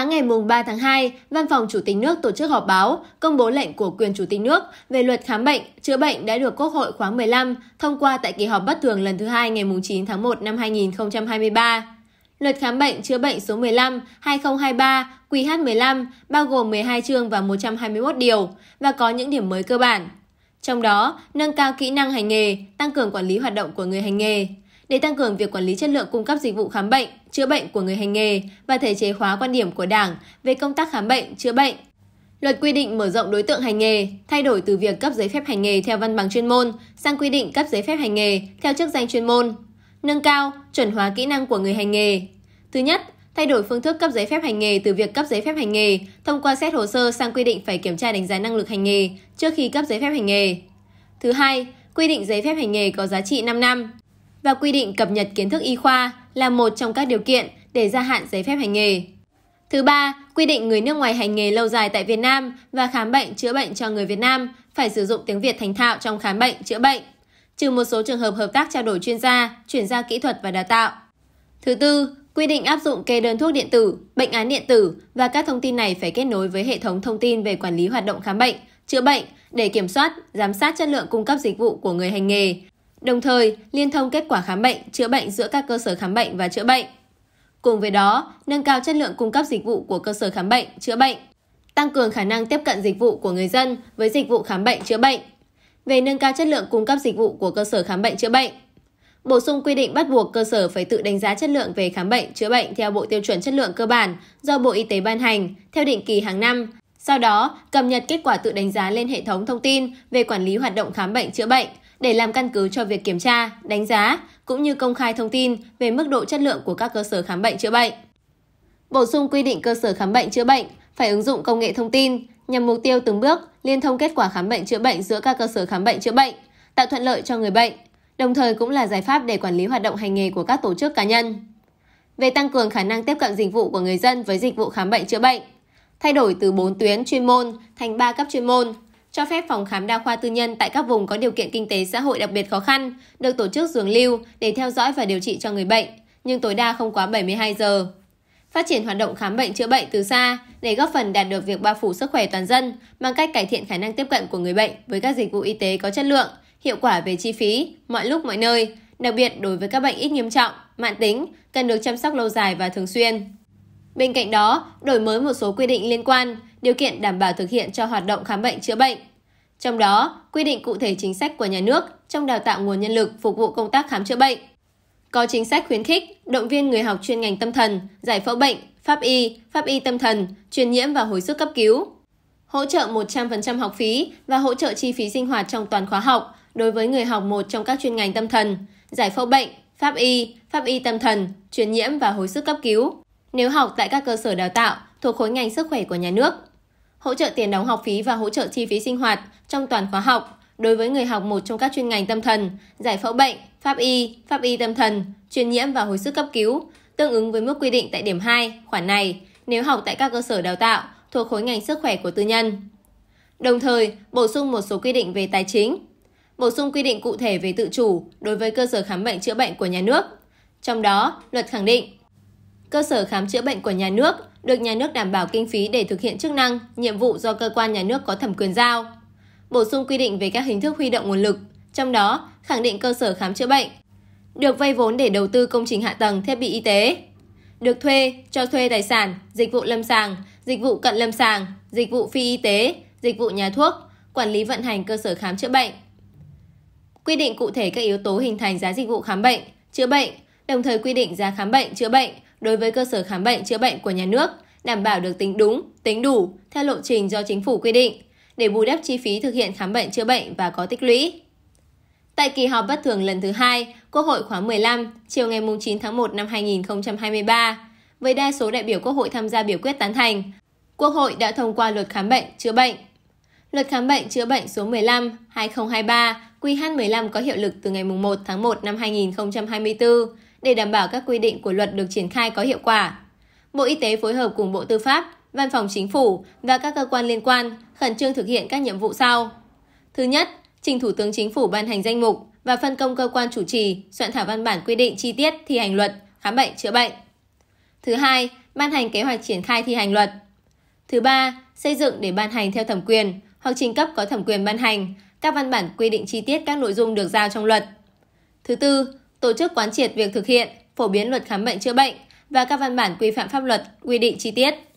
Sáng ngày 3 tháng 2, Văn phòng Chủ tịch nước tổ chức họp báo công bố lệnh của quyền Chủ tịch nước về luật khám bệnh, chữa bệnh đã được Quốc hội khóa 15 thông qua tại kỳ họp bất thường lần thứ hai ngày 9 tháng 1 năm 2023. Luật khám bệnh chữa bệnh số 15 2023 QH15 bao gồm 12 chương và 121 điều và có những điểm mới cơ bản. Trong đó, nâng cao kỹ năng hành nghề, tăng cường quản lý hoạt động của người hành nghề, để tăng cường việc quản lý chất lượng cung cấp dịch vụ khám bệnh chữa bệnh của người hành nghề và thể chế hóa quan điểm của Đảng về công tác khám bệnh chữa bệnh. Luật quy định mở rộng đối tượng hành nghề, thay đổi từ việc cấp giấy phép hành nghề theo văn bằng chuyên môn sang quy định cấp giấy phép hành nghề theo chức danh chuyên môn. Nâng cao, chuẩn hóa kỹ năng của người hành nghề. Thứ nhất, thay đổi phương thức cấp giấy phép hành nghề từ việc cấp giấy phép hành nghề thông qua xét hồ sơ sang quy định phải kiểm tra đánh giá năng lực hành nghề trước khi cấp giấy phép hành nghề. Thứ hai, quy định giấy phép hành nghề có giá trị 5 năm và quy định cập nhật kiến thức y khoa là một trong các điều kiện để gia hạn giấy phép hành nghề. Thứ ba, quy định người nước ngoài hành nghề lâu dài tại Việt Nam và khám bệnh chữa bệnh cho người Việt Nam phải sử dụng tiếng Việt thành thạo trong khám bệnh chữa bệnh, trừ một số trường hợp hợp tác trao đổi chuyên gia, chuyển giao kỹ thuật và đào tạo. Thứ tư, quy định áp dụng kê đơn thuốc điện tử, bệnh án điện tử và các thông tin này phải kết nối với hệ thống thông tin về quản lý hoạt động khám bệnh, chữa bệnh để kiểm soát, giám sát chất lượng cung cấp dịch vụ của người hành nghề, đồng thời liên thông kết quả khám bệnh chữa bệnh giữa các cơ sở khám bệnh và chữa bệnh cùng với đó nâng cao chất lượng cung cấp dịch vụ của cơ sở khám bệnh chữa bệnh tăng cường khả năng tiếp cận dịch vụ của người dân với dịch vụ khám bệnh chữa bệnh về nâng cao chất lượng cung cấp dịch vụ của cơ sở khám bệnh chữa bệnh bổ sung quy định bắt buộc cơ sở phải tự đánh giá chất lượng về khám bệnh chữa bệnh theo bộ tiêu chuẩn chất lượng cơ bản do bộ y tế ban hành theo định kỳ hàng năm sau đó cập nhật kết quả tự đánh giá lên hệ thống thông tin về quản lý hoạt động khám bệnh chữa bệnh để làm căn cứ cho việc kiểm tra, đánh giá cũng như công khai thông tin về mức độ chất lượng của các cơ sở khám bệnh chữa bệnh. Bổ sung quy định cơ sở khám bệnh chữa bệnh phải ứng dụng công nghệ thông tin nhằm mục tiêu từng bước liên thông kết quả khám bệnh chữa bệnh giữa các cơ sở khám bệnh chữa bệnh, tạo thuận lợi cho người bệnh, đồng thời cũng là giải pháp để quản lý hoạt động hành nghề của các tổ chức cá nhân. Về tăng cường khả năng tiếp cận dịch vụ của người dân với dịch vụ khám bệnh chữa bệnh, thay đổi từ 4 tuyến chuyên môn thành 3 cấp chuyên môn, cho phép phòng khám đa khoa tư nhân tại các vùng có điều kiện kinh tế xã hội đặc biệt khó khăn được tổ chức giường lưu để theo dõi và điều trị cho người bệnh, nhưng tối đa không quá 72 giờ. Phát triển hoạt động khám bệnh chữa bệnh từ xa để góp phần đạt được việc bao phủ sức khỏe toàn dân bằng cách cải thiện khả năng tiếp cận của người bệnh với các dịch vụ y tế có chất lượng, hiệu quả về chi phí, mọi lúc mọi nơi, đặc biệt đối với các bệnh ít nghiêm trọng, mãn tính, cần được chăm sóc lâu dài và thường xuyên. Bên cạnh đó, đổi mới một số quy định liên quan, điều kiện đảm bảo thực hiện cho hoạt động khám bệnh chữa bệnh trong đó quy định cụ thể chính sách của nhà nước trong đào tạo nguồn nhân lực phục vụ công tác khám chữa bệnh có chính sách khuyến khích động viên người học chuyên ngành tâm thần giải phẫu bệnh pháp y pháp y tâm thần truyền nhiễm và hồi sức cấp cứu hỗ trợ 100% học phí và hỗ trợ chi phí sinh hoạt trong toàn khóa học đối với người học một trong các chuyên ngành tâm thần giải phẫu bệnh pháp y pháp y tâm thần truyền nhiễm và hồi sức cấp cứu nếu học tại các cơ sở đào tạo thuộc khối ngành sức khỏe của nhà nước hỗ trợ tiền đóng học phí và hỗ trợ chi phí sinh hoạt trong toàn khóa học đối với người học một trong các chuyên ngành tâm thần, giải phẫu bệnh, pháp y, pháp y tâm thần, truyền nhiễm và hồi sức cấp cứu, tương ứng với mức quy định tại điểm 2, khoản này, nếu học tại các cơ sở đào tạo thuộc khối ngành sức khỏe của tư nhân. Đồng thời, bổ sung một số quy định về tài chính, bổ sung quy định cụ thể về tự chủ đối với cơ sở khám bệnh chữa bệnh của nhà nước. Trong đó, luật khẳng định cơ sở khám chữa bệnh của nhà nước được nhà nước đảm bảo kinh phí để thực hiện chức năng, nhiệm vụ do cơ quan nhà nước có thẩm quyền giao. Bổ sung quy định về các hình thức huy động nguồn lực, trong đó khẳng định cơ sở khám chữa bệnh được vay vốn để đầu tư công trình hạ tầng thiết bị y tế, được thuê, cho thuê tài sản, dịch vụ lâm sàng, dịch vụ cận lâm sàng, dịch vụ phi y tế, dịch vụ nhà thuốc, quản lý vận hành cơ sở khám chữa bệnh. Quy định cụ thể các yếu tố hình thành giá dịch vụ khám bệnh, chữa bệnh, đồng thời quy định giá khám bệnh, chữa bệnh đối với cơ sở khám bệnh chữa bệnh của nhà nước đảm bảo được tính đúng, tính đủ theo lộ trình do chính phủ quy định để bù đắp chi phí thực hiện khám bệnh chữa bệnh và có tích lũy. Tại kỳ họp bất thường lần thứ hai, Quốc hội khóa 15, chiều ngày 9 tháng 1 năm 2023, với đa số đại biểu Quốc hội tham gia biểu quyết tán thành, Quốc hội đã thông qua luật khám bệnh, chữa bệnh. Luật khám bệnh, chữa bệnh số 15, 2023, QH15 có hiệu lực từ ngày 1 tháng 1 năm 2024, để đảm bảo các quy định của luật được triển khai có hiệu quả. Bộ Y tế phối hợp cùng Bộ Tư pháp, Văn phòng Chính phủ và các cơ quan liên quan khẩn trương thực hiện các nhiệm vụ sau. Thứ nhất, trình Thủ tướng Chính phủ ban hành danh mục và phân công cơ quan chủ trì soạn thảo văn bản quy định chi tiết thi hành luật, khám bệnh chữa bệnh. Thứ hai, ban hành kế hoạch triển khai thi hành luật. Thứ ba, xây dựng để ban hành theo thẩm quyền hoặc trình cấp có thẩm quyền ban hành các văn bản quy định chi tiết các nội dung được giao trong luật. Thứ tư, tổ chức quán triệt việc thực hiện phổ biến luật khám bệnh chữa bệnh và các văn bản quy phạm pháp luật quy định chi tiết